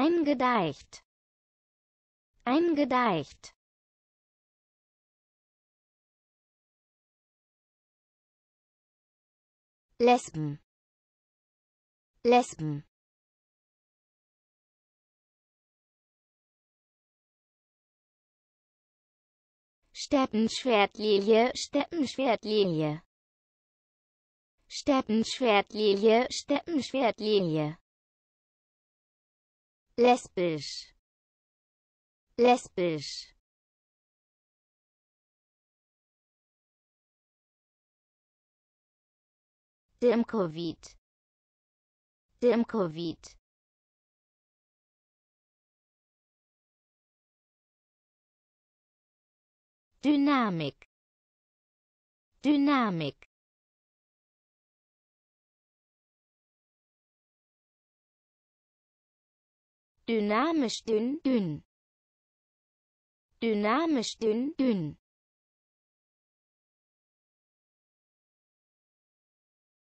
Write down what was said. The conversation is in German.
eingedeicht eingedeicht Lesben Lesben Steppenschwertlilie, Steppenschwertlilie. Steppenschwertlilie, Steppenschwertlilie lesbisch lesbisch Dimkovic Dimkovic Dynamik Dynamik dynamisch dünn dünn dynamisch dünn dünn